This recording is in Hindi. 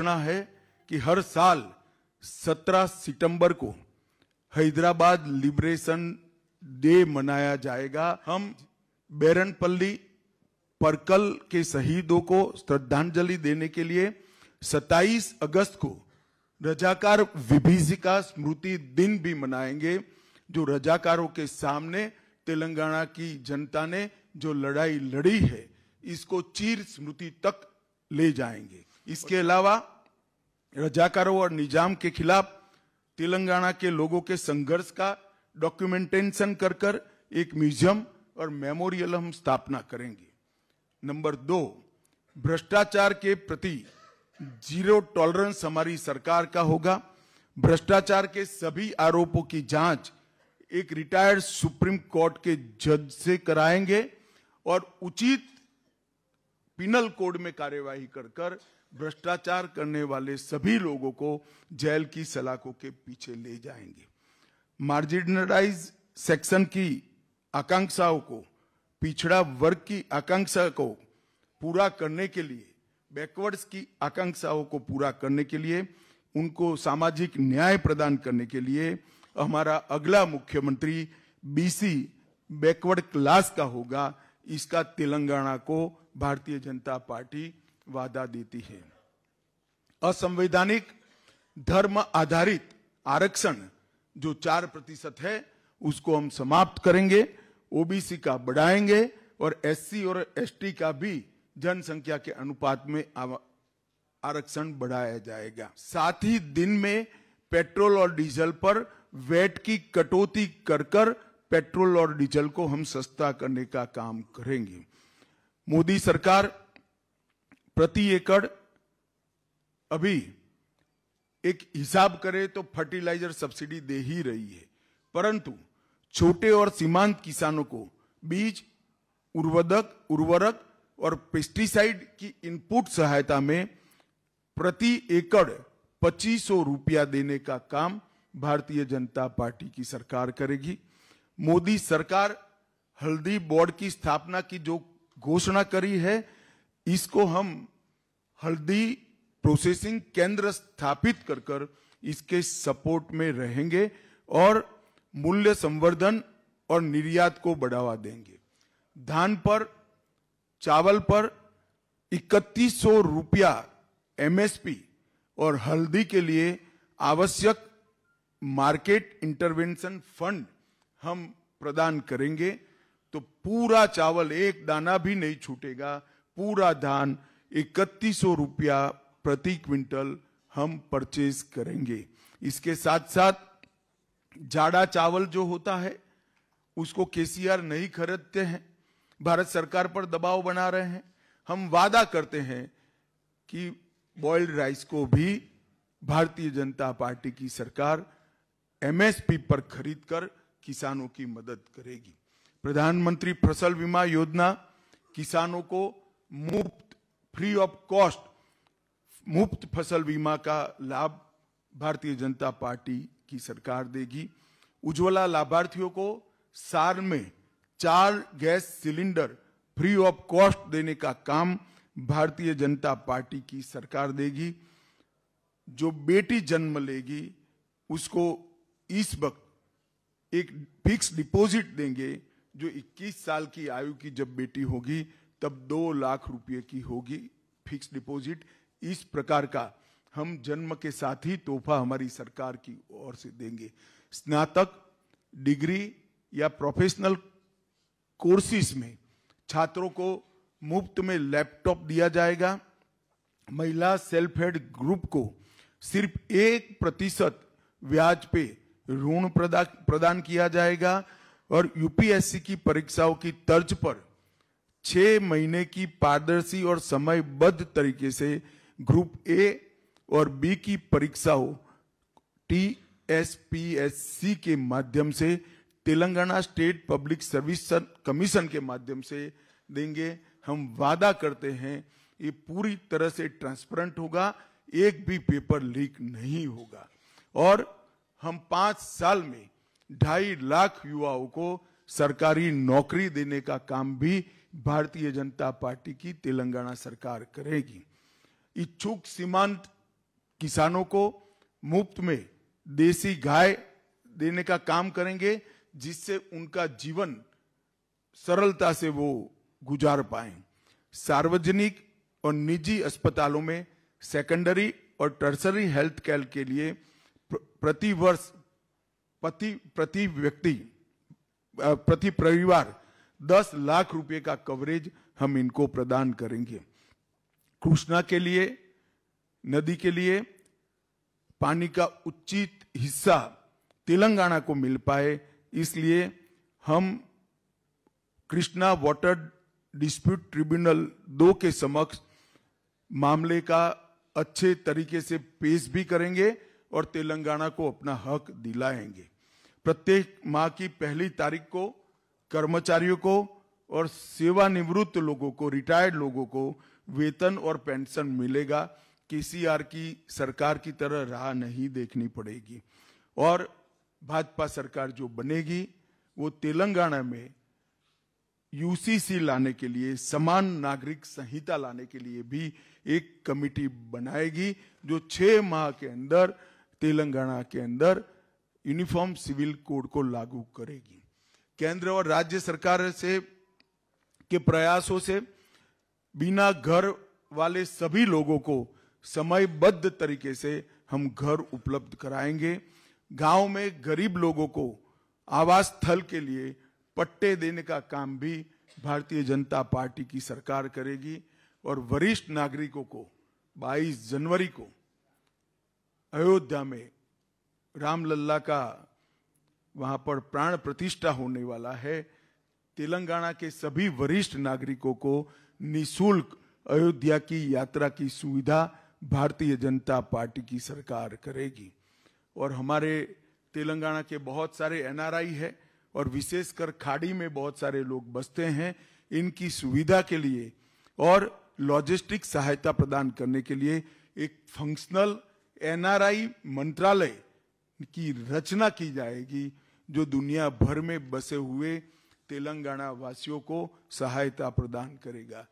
घोषणा है कि हर साल 17 सितंबर को हैदराबाद लिबरेशन डे मनाया जाएगा हम बैरनपल्ली परकल के शहीदों को श्रद्धांजलि देने के लिए 27 अगस्त को रजाकार विभीषिका स्मृति दिन भी मनाएंगे जो रजाकारों के सामने तेलंगाना की जनता ने जो लड़ाई लड़ी है इसको चीर स्मृति तक ले जाएंगे इसके अलावा रजाकारों और निजाम के खिलाफ तेलंगाना के लोगों के संघर्ष का डॉक्यूमेंटेशन कर कर एक म्यूजियम और मेमोरियल हम स्थापना करेंगे नंबर दो भ्रष्टाचार के प्रति जीरो टॉलरेंस हमारी सरकार का होगा भ्रष्टाचार के सभी आरोपों की जांच एक रिटायर्ड सुप्रीम कोर्ट के जज से कराएंगे और उचित पिनल कोड में कार्यवाही कर कर भ्रष्टाचार करने वाले सभी लोगों को जेल की सलाखों के पीछे ले जाएंगे मार्जिनलाइज सेक्शन की आकांक्षाओं को पिछड़ा वर्ग की आकांक्षा को पूरा करने के लिए बैकवर्ड्स की आकांक्षाओं को पूरा करने के लिए उनको सामाजिक न्याय प्रदान करने के लिए हमारा अगला मुख्यमंत्री बीसी बैकवर्ड क्लास का होगा इसका तेलंगाना को भारतीय जनता पार्टी वादा देती है असंवैधानिक धर्म आधारित आरक्षण जो चार प्रतिशत है उसको हम समाप्त करेंगे ओबीसी का बढ़ाएंगे और एससी और एसटी का भी जनसंख्या के अनुपात में आरक्षण बढ़ाया जाएगा साथ ही दिन में पेट्रोल और डीजल पर वेट की कटौती कर कर पेट्रोल और डीजल को हम सस्ता करने का काम करेंगे मोदी सरकार प्रति एकड़ अभी एक हिसाब करें तो फर्टिलाइजर सब्सिडी दे ही रही है परंतु छोटे और सीमांत किसानों को बीज उर्वरक उर्वरक और पेस्टिसाइड की इनपुट सहायता में प्रति एकड़ पच्चीस सौ रुपया देने का काम भारतीय जनता पार्टी की सरकार करेगी मोदी सरकार हल्दी बोर्ड की स्थापना की जो घोषणा करी है इसको हम हल्दी प्रोसेसिंग केंद्र स्थापित कर कर इसके सपोर्ट में रहेंगे और मूल्य संवर्धन और निर्यात को बढ़ावा देंगे धान पर चावल पर इकतीस सौ रुपया एमएसपी और हल्दी के लिए आवश्यक मार्केट इंटरवेंशन फंड हम प्रदान करेंगे तो पूरा चावल एक दाना भी नहीं छूटेगा पूरा धान इकतीस रुपया प्रति क्विंटल हम परचेज करेंगे इसके साथ साथ जाड़ा चावल जो होता है उसको केसीआर नहीं खरीदते हैं भारत सरकार पर दबाव बना रहे हैं हम वादा करते हैं कि बॉइल्ड राइस को भी भारतीय जनता पार्टी की सरकार एमएसपी पर खरीदकर किसानों की मदद करेगी प्रधानमंत्री फसल बीमा योजना किसानों को मुफ्त फ्री ऑफ कॉस्ट मुफ्त फसल बीमा का लाभ भारतीय जनता पार्टी की सरकार देगी उज्ज्वला लाभार्थियों को सार में चार gas cylinder free of cost देने का काम भारतीय जनता पार्टी की सरकार देगी जो बेटी जन्म लेगी उसको इस वक्त एक फिक्स डिपॉजिट देंगे जो 21 साल की आयु की जब बेटी होगी तब दो लाख रुपए की होगी फिक्स डिपॉजिट इस प्रकार का हम जन्म के साथ ही तोहफा हमारी सरकार की ओर से देंगे स्नातक डिग्री या प्रोफेशनल कोर्सेज में छात्रों को मुफ्त में लैपटॉप दिया जाएगा महिला सेल्फ हेल्प ग्रुप को सिर्फ एक प्रतिशत ब्याज पे ऋण प्रदान किया जाएगा और यूपीएससी की परीक्षाओं की तर्ज पर छह महीने की पारदर्शी और समयबद्ध तरीके से ग्रुप ए और बी की परीक्षाओं T S P S C के माध्यम से Telangana state public service commission के माध्यम से देंगे हम वादा करते हैं ये पूरी तरह से ट्रांसपेरेंट होगा एक भी पेपर लीक नहीं होगा और हम पांच साल में ढाई लाख युवाओं को सरकारी नौकरी देने का काम भी भारतीय जनता पार्टी की तेलंगाना सरकार करेगी इच्छुक सीमांत किसानों को मुफ्त में देसी गाय देने का काम करेंगे जिससे उनका जीवन सरलता से वो गुजार पाए सार्वजनिक और निजी अस्पतालों में सेकेंडरी और टर्सरी हेल्थ केयर के लिए वर्ष प्रति प्रति व्यक्ति प्रति परिवार दस लाख रुपए का कवरेज हम इनको प्रदान करेंगे कृष्णा के लिए नदी के लिए पानी का उचित हिस्सा तेलंगाना को मिल पाए इसलिए हम कृष्णा वाटर डिस्प्यूट ट्रिब्यूनल दो के समक्ष मामले का अच्छे तरीके से पेश भी करेंगे और तेलंगाना को अपना हक दिलाएंगे प्रत्येक माह की पहली तारीख को कर्मचारियों को और सेवानिवृत्त लोगों को रिटायर्ड लोगों को वेतन और पेंशन मिलेगा केसीआर की सरकार की तरह राह नहीं देखनी पड़ेगी और भाजपा सरकार जो बनेगी वो तेलंगाना में यूसीसी लाने के लिए समान नागरिक संहिता लाने के लिए भी एक कमिटी बनाएगी जो छह माह के अंदर तेलंगाना के अंदर यूनिफॉर्म सिविल कोड को लागू करेगी केंद्र और राज्य सरकार से के प्रयासों से बिना घर वाले सभी लोगों को समयबद्ध तरीके से हम घर उपलब्ध कराएंगे गांव में गरीब लोगों को आवास स्थल के लिए पट्टे देने का काम भी भारतीय जनता पार्टी की सरकार करेगी और वरिष्ठ नागरिकों को 22 जनवरी को अयोध्या में रामलला का वहां पर प्राण प्रतिष्ठा होने वाला है तेलंगाना के सभी वरिष्ठ नागरिकों को निशुल्क अयोध्या की यात्रा की सुविधा भारतीय जनता पार्टी की सरकार करेगी और हमारे तेलंगाना के बहुत सारे एनआरआई है और विशेषकर खाड़ी में बहुत सारे लोग बसते हैं इनकी सुविधा के लिए और लॉजिस्टिक सहायता प्रदान करने के लिए एक फंक्शनल एनआरआई मंत्रालय की रचना की जाएगी जो दुनिया भर में बसे हुए तेलंगाना वासियों को सहायता प्रदान करेगा